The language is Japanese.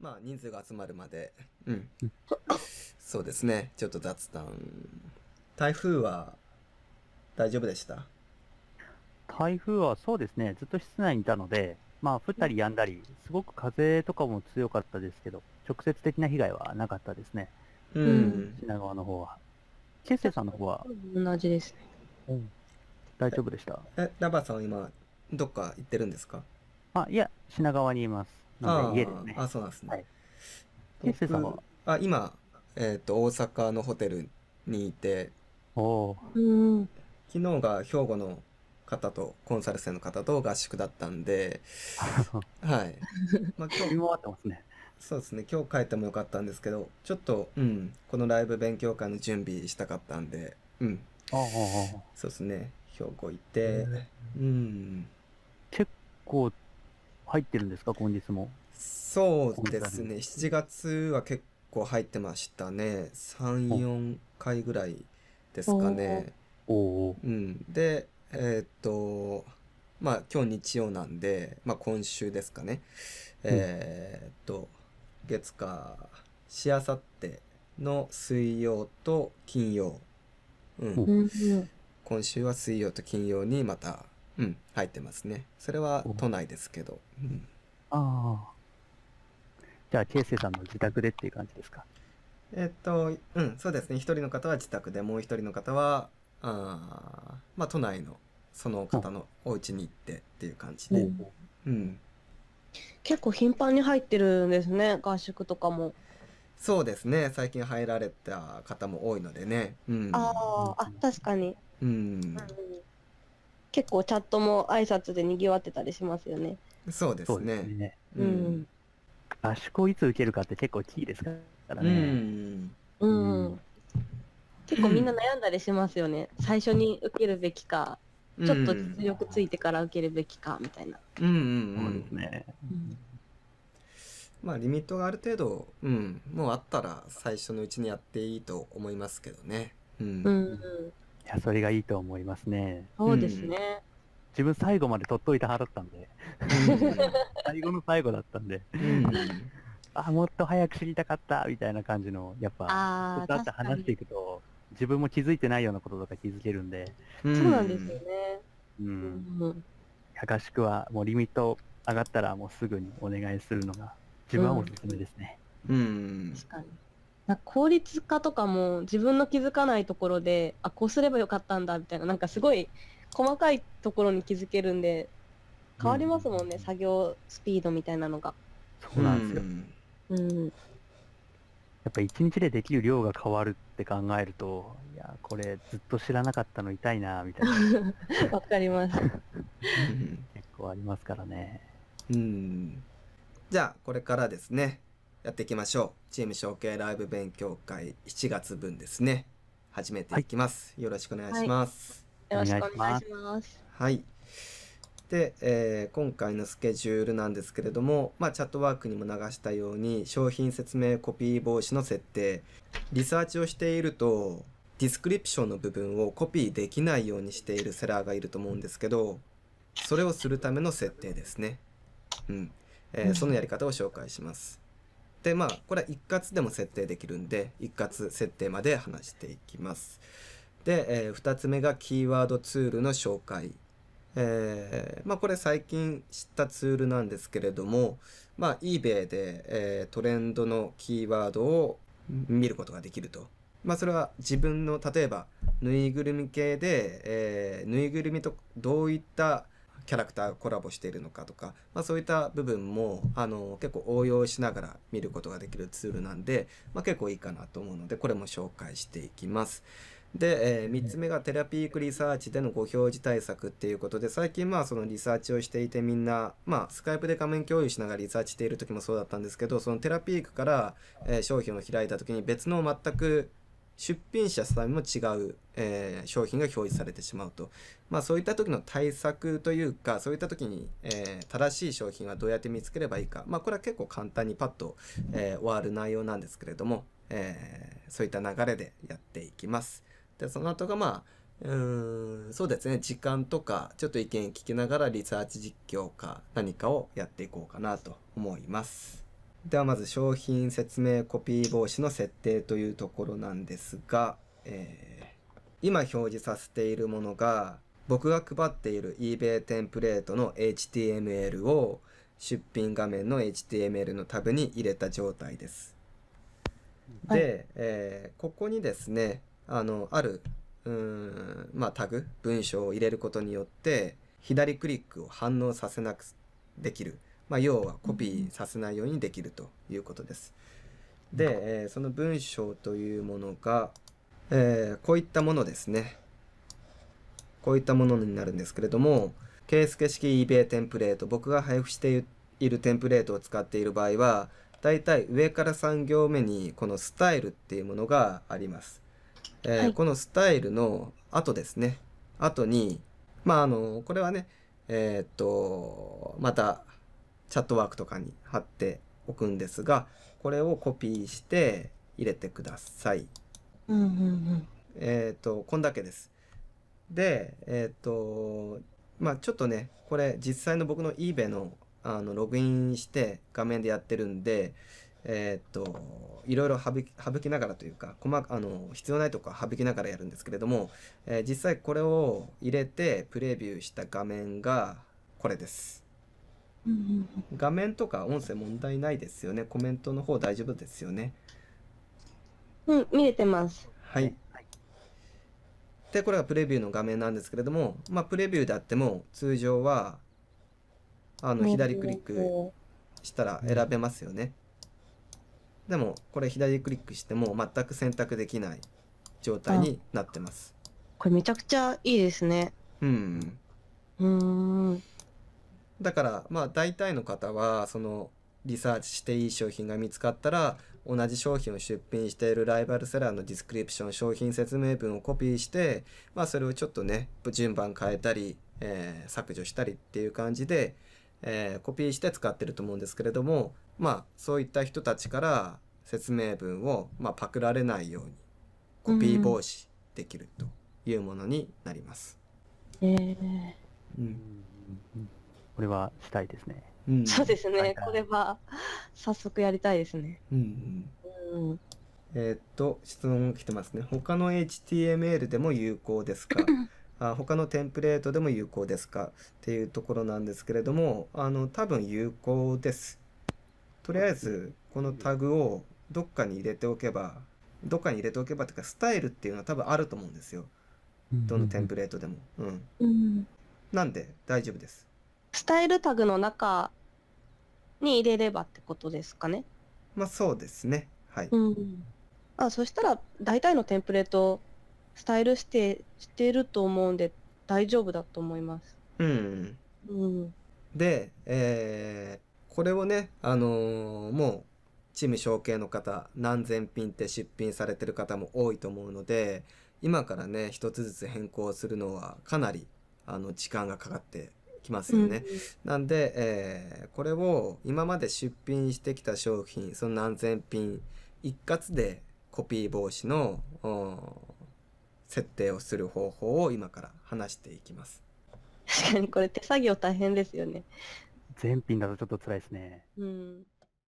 まあ人数が集まるまで、うん、そうですね、ちょっと雑談。台風は大丈夫でした台風はそうですね、ずっと室内にいたので、まあ降ったりやんだり、すごく風とかも強かったですけど、直接的な被害はなかったですね。うん。品川の方は。ケッセさんの方は同じですね。うん。大丈夫でした。え、ラバさん今、どっか行ってるんですかあ、いや、品川にいます。ので家ですね。あそうなんですね。はい、でさんはあ今、えーと、大阪のホテルにいてお昨日が兵庫の方とコンサル生の方と合宿だったんで はい、まあ、今日もってますねそうですね今日帰ってもよかったんですけどちょっと、うん、このライブ勉強会の準備したかったんで、うん、そうですね兵庫行って、うん、結構入ってるんですか、今月も。そうですね、7月は結構入ってましたね、3、4回ぐらいですかね。うん、で、えー、っと、まあ、今日日曜なんで、まあ、今週ですかね、えー、っと、月かしあさっての水曜と金曜、うん、今週は水曜と金曜にまたうん、入ってますね。それは都内ですけど。うん、ああ。じゃあ、ケイセイさんの自宅でっていう感じですか。えっと、うん、そうですね。一人の方は自宅で、もう一人の方は、あまあ、都内のその方のお家に行ってっていう感じで。うん、結構頻繁に入ってるんですね、合宿とかも。そうですね。最近入られた方も多いのでね。うん、ああ、確かに。うん。うん結構チャットも挨拶で賑わってたりしますよね。そうですね。すねうん。合宿をいつ受けるかって結構キーですからね。うん。うん、うん、結構みんな悩んだりしますよね。最初に受けるべきか、ちょっと実力ついてから受けるべきかみたいな。うんうんうん。そうですね。うんまあ、リミットがある程度、うん、もうあったら最初のうちにやっていいと思いますけどね。うん。うんや、それがいいと思いますね。そうですね。自分最後まで取っといた派だったんで。最後の最後だったんで。あ、もっと早く知りたかったみたいな感じの、やっぱ、ずっとって話していくと、自分も気づいてないようなこととか気づけるんで。そうなんですよね。うん。高しくは、もうリミット上がったらもうすぐにお願いするのが、自分はおすすめですね。うん。確かに。効率化とかも自分の気づかないところであこうすればよかったんだみたいななんかすごい細かいところに気づけるんで変わりますもんね、うん、作業スピードみたいなのがそうなんですよ、うん、うん、やっぱ一日でできる量が変わるって考えるといやこれずっと知らなかったの痛いなみたいな わかります 結構ありますからねうんじゃあこれからですねやっていきましょう。チーム証券ライブ勉強会7月分ですね。始めていきます。はい、よろしくお願いします。はい、よろしくお願いします。はい。で、えー、今回のスケジュールなんですけれども、まあ、チャットワークにも流したように商品説明コピー防止の設定リサーチをしているとディスクリプションの部分をコピーできないようにしているセラーがいると思うんですけどそれをするための設定ですね、うんえー、そのやり方を紹介しますでまあこれは一括でも設定できるんで一括設定まで話していきます。で、えー、2つ目がキーワードツールの紹介。えー、まあ、これ最近知ったツールなんですけれども、まあ、eBay で、えー、トレンドのキーワードを見ることができると。まあ、それは自分の例えばぬいぐるみ系で、えぬいぐるみとどういったキャラクターコラボしているのかとか、まあ、そういった部分もあの結構応用しながら見ることができるツールなんで、まあ、結構いいかなと思うのでこれも紹介していきます。で、えー、3つ目がテラピークリサーチでのご表示対策っていうことで最近まあそのリサーチをしていてみんなまあスカイプで画面共有しながらリサーチしている時もそうだったんですけどそのテラピークから、えー、商品を開いた時に別の全く出品者さんも違う、えー、商品が表示されてしまうと、まあ、そういった時の対策というかそういった時に、えー、正しい商品はどうやって見つければいいか、まあ、これは結構簡単にパッと、えー、終わる内容なんですけれども、えそういった流れでやっていきます。でその後がまあうーんそうですね時間とかちょっと意見聞きながらリサーチ実況か何かをやっていこうかなと思います。ではまず商品説明コピー防止の設定というところなんですが、えー、今表示させているものが僕が配っている eBay テンプレートの HTML を出品画面の HTML のタブに入れた状態です。はい、で、えー、ここにですね、あの、ある、うん、まあ、タグ、文章を入れることによって、左クリックを反応させなくできるまあ、要はコピーさせないようにできるということです。で、えー、その文章というものが、えー、こういったものですね。こういったものになるんですけれども、ケース式 eBay テンプレート、僕が配布しているテンプレートを使っている場合は、だいたい上から3行目にこのスタイルっていうものがあります。えーはい、このスタイルの後ですね。後に、まあ、あの、これはね、えー、っと、またチャットワークとかに貼っておくんですがこれをコピーして入れてください。えっ、とこんだけです。でえっ、ー、とまあちょっとねこれ実際の僕の eBay のあのログインして画面でやってるんでえっ、ー、といろいろ省きながらというか細あの必要ないとこは省きながらやるんですけれども、え実際これを入れてプレビューした画面がこれです。画面とか音声問題ないですよね。コメントの方大丈夫ですよね。うん、見れてます。はい。で、これがプレビューの画面なんですけれども、まあ、プレビューであっても、通常は、あの、左クリックしたら選べますよね。でも、これ左クリックしても全く選択できない状態になってます。これめちゃくちゃいいですね。うん。うん。だからまあ大体の方はそのリサーチしていい商品が見つかったら同じ商品を出品しているライバルセラーのディスクリプション商品説明文をコピーして、まあ、それをちょっとね順番変えたり、えー、削除したりっていう感じで、えー、コピーして使ってると思うんですけれどもまあそういった人たちから説明文を、まあ、パクられないようにコピー防止できるというものになります。うん、えーうんこれはしたいですね。うん、そうですね、これは早速やりたいですね。うん、うん、えー、っと質問来てますね。他の HTML でも有効ですか あ他のテンプレートでも有効ですかっていうところなんですけれどもあの多分有効です。とりあえずこのタグをどっかに入れておけばどっかに入れておけばというかスタイルっていうのは多分あると思うんですよ。どのテンプレートでも。うん、うん、なんで大丈夫です。スタイルタグの中に入れればってことですかね。まあそうですね。はい。うん、あそしたら大体のテンプレートスタイルしてしていると思うんで大丈夫だと思います。うん。うん、で、えー、これをね、あのー、もうチーム承継の方何千品って出品されてる方も多いと思うので今からね一つずつ変更するのはかなりあの時間がかかってきますよね。うん、なんで、えー、これを今まで出品してきた商品その何千品一括でコピー防止の設定をする方法を今から話していきます。確かにこれ手作業大変ですよね。全品だとちょっと辛いですね。うん